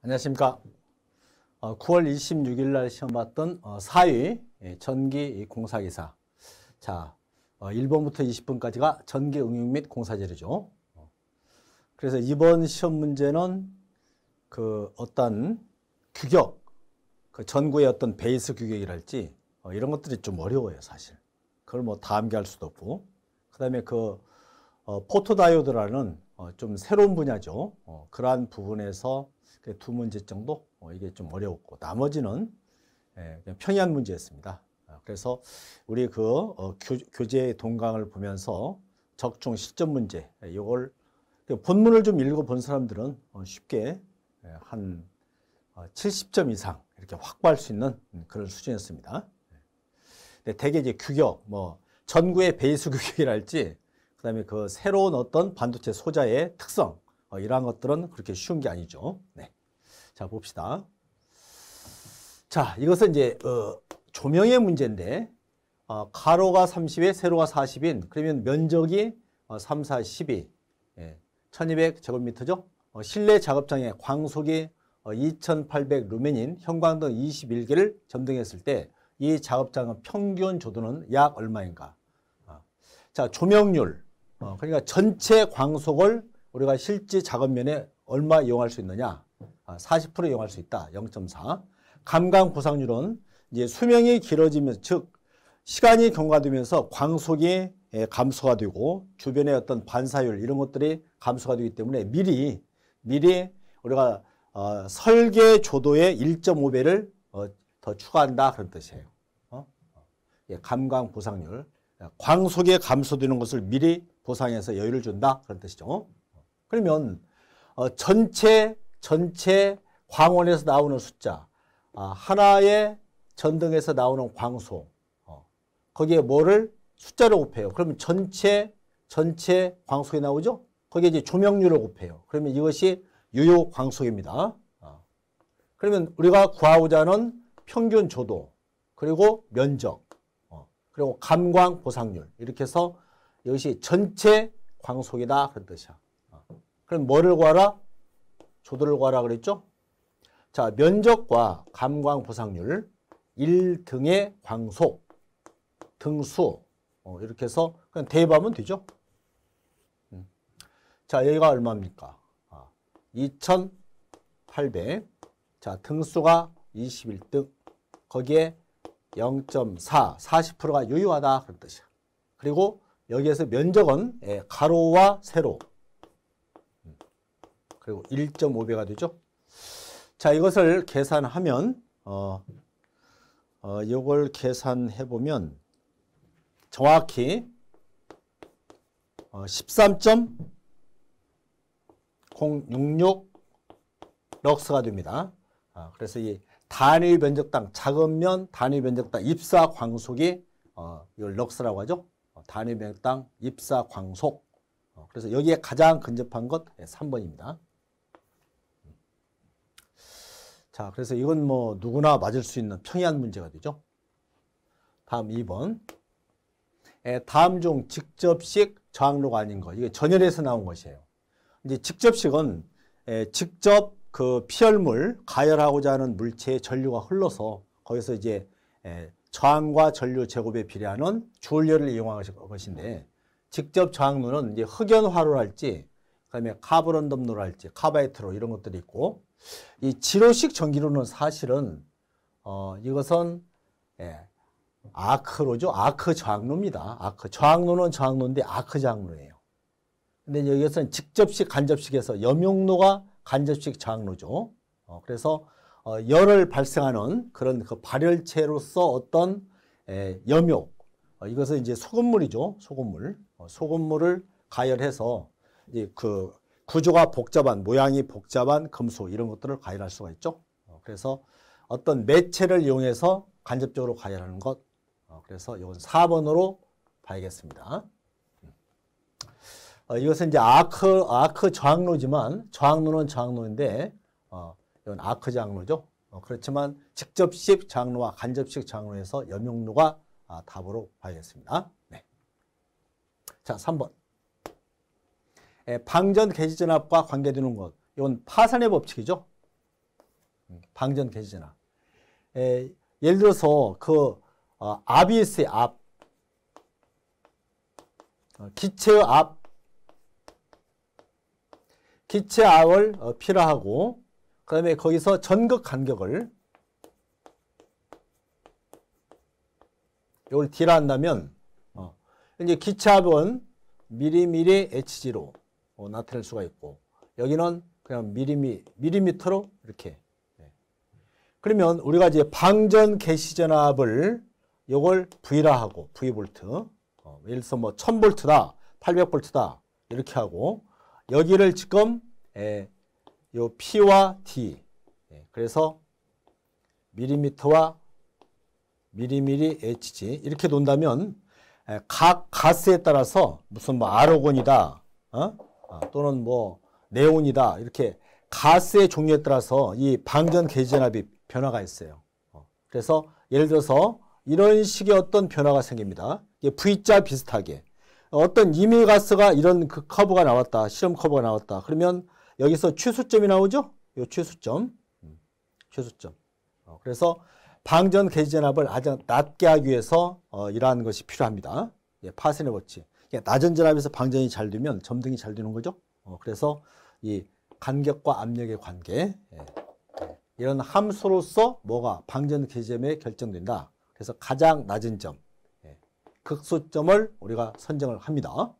안녕하십니까. 9월 어, 26일 날 시험 봤던 4위 어, 예, 전기 공사기사. 자, 1번부터 어, 20번까지가 전기 응용 및 공사재료죠. 그래서 이번 시험 문제는 그 어떤 규격, 그 전구의 어떤 베이스 규격이랄지 이런 것들이 좀 어려워요, 사실. 그걸 뭐 다 암기할 수도 없고. 그 다음에 그 포토다이오드라는 어, 좀 새로운 분야죠. 어, 그러한 부분에서 두 문제 정도 어, 이게 좀 어려웠고 나머지는 예, 그냥 평이한 문제였습니다. 아, 그래서 우리 그 어, 교, 재 동강을 보면서 적중 실전 문제 이걸 예, 그 본문을 좀 읽어본 사람들은 어, 쉽게 예, 한 70점 어, 이상 이렇게 확보할 수 있는 음, 그런 수준이었습니다. 예. 대개 이제 규격, 뭐 전구의 베이스 규격이랄지 그다음에 그 새로운 어떤 반도체 소자의 특성 어, 이러한 것들은 그렇게 쉬운 게 아니죠. 네. 자 봅시다. 자 이것은 이제 어, 조명의 문제인데 어, 가로가 30에 세로가 40인 그러면 면적이 어, 3, 4, 12 예, 1200제곱미터죠. 어, 실내 작업장의 광속이 어, 2800 루멘인 형광등 21개를 점등했을 때 이 작업장의 평균 조도는 약 얼마인가. 아. 자 조명률 어, 그러니까 전체 광속을 우리가 실제 작업면에 얼마 이용할 수 있느냐? 40% 아, 이용할 수 있다. 0.4. 감광 구상률은 이제 수명이 길어지면서 즉 시간이 경과되면서 광속이 예, 감소가 되고 주변의 어떤 반사율 이런 것들이 감소가 되기 때문에 미리 미리 우리가 어, 설계 조도의 1.5배를 어, 더 추가한다 그런 뜻이에요. 어? 어. 예, 감광 보상률 예, 광속의 감소되는 것을 미리 보상에서 여유를 준다 그런 뜻이죠. 그러면 어, 전체 전체 광원에서 나오는 숫자 아, 하나의 전등에서 나오는 광소 어, 거기에 뭐를 숫자를 곱해요. 그러면 전체 전체 광속이 나오죠. 거기에 이제 조명률을 곱해요. 그러면 이것이 유효 광속입니다. 어. 그러면 우리가 구하고자 하는 평균 조도 그리고 면적 어, 그리고 감광 보상률 이렇게 해서 이것이 전체 광속이다 그런 뜻이야. 어. 그럼 뭐를 구하라? 조도를 구하라 그랬죠? 자, 면적과 감광 보상률 1등의 광속, 등수 어, 이렇게 해서 그냥 대입하면 되죠. 음. 자, 여기가 얼마입니까? 2800. 아, 자, 등수가 21등. 거기에 0.4, 40%가 유효하다 그런 뜻이야. 그리고 여기에서 면적은 예, 가로와 세로 음. 그리고 1.5배가 되죠. 자 이것을 계산하면 어, 어, 이걸 계산해 보면 정확히 어, 13.066 럭스가 됩니다. 어, 그래서 이 단위 면적당 작은 면 단위 면적당 입사 광속이 어, 이걸 럭스라고 하죠. 어, 단위명당 입사 광속. 어, 그래서 여기에 가장 근접한 것 3번입니다. 예, 음. 자, 그래서 이건 뭐 누구나 맞을 수 있는 평이한 문제가 되죠. 다음 2번. 예, 다음 중 직접식 저항로가 아닌 것. 이게 전열에서 나온 것이에요. 이제 직접식은 예, 직접 그 피열물, 가열하고자 하는 물체의 전류가 흘러서 거기서 이제 저항과 전류 제곱에 비례하는 줄울열을 이용할 하 것인데 직접 저항로는 이제 흑연화로 할지 그다음에 카브론덤로를 할지 카바이트로 이런 것들이 있고 이 지로식 전기로는 사실은 어 이것은 예, 아크로죠. 아크 저항로입니다. 아크 저항로는 저항로인데 아크 저항로예요. 근데 여기서는 직접식 간접식에서 염용로가 간접식 저항로죠. 어, 그래서 어, 열을 발생하는 그런 그 발열체로서 어떤 에, 염욕 어, 이것은 이제 소금물이죠 소금물 어, 소금물을 가열해서 이제 그 구조가 복잡한 모양이 복잡한 금소 이런 것들을 가열할 수가 있죠 어, 그래서 어떤 매체를 이용해서 간접적으로 가열하는 것 어, 그래서 이건 4번으로 봐야겠습니다 어, 이것은 이제 아크 아크 저항로지만 저항로는 저항로인데 어, 이건 아크 장르죠. 어, 그렇지만 직접식 장르와 간접식 장르에서 염용루가 아, 답으로 봐야겠습니다. 네. 자, 3번. 에, 방전 개지전압과 관계되는 것. 이건 파산의 법칙이죠. 음, 방전 개지전압. 에, 예를 들어서 그 어, ABS의 압, 어, 기체의 압, 기체 압을 어, 필요하고 그 다음에 거기서 전극 간격을 이걸 D라 한다면 어, 이제 기차압은 미리미리 HG로 어, 나타낼 수가 있고 여기는 그냥 미리미 미리미터로 이렇게 네. 그러면 우리가 이제 방전 개시 전압을 이걸 V라 하고 V 볼트 어, 예를 들어서 뭐 1000볼트다 800볼트다 이렇게 하고 여기를 지금 에, 요 P와 D. 예, 그래서 밀리미터와 미리미리 HG 이렇게 논다면 예, 각 가스에 따라서 무슨 뭐 아로곤이다 어? 아, 또는 뭐 네온이다 이렇게 가스의 종류에 따라서 이 방전 계전압이 변화가 있어요. 어, 그래서 예를 들어서 이런 식의 어떤 변화가 생깁니다. V자 비슷하게 어떤 이밀 가스가 이런 그 커브가 나왔다. 실험 커브가 나왔다. 그러면 여기서 최수점이 나오죠? 요최수점최수점 음. 어, 그래서 방전 개지 전압을 아주 낮게 하기 위해서 어, 이러한 것이 필요합니다. 예, 파센의 법칙. 그러니까 낮은 전압에서 방전이 잘 되면 점등이 잘 되는 거죠. 어, 그래서 이 간격과 압력의 관계 예. 예. 이런 함수로서 뭐가 방전 개지점에 결정된다. 그래서 가장 낮은 점, 예. 극소점을 우리가 선정을 합니다.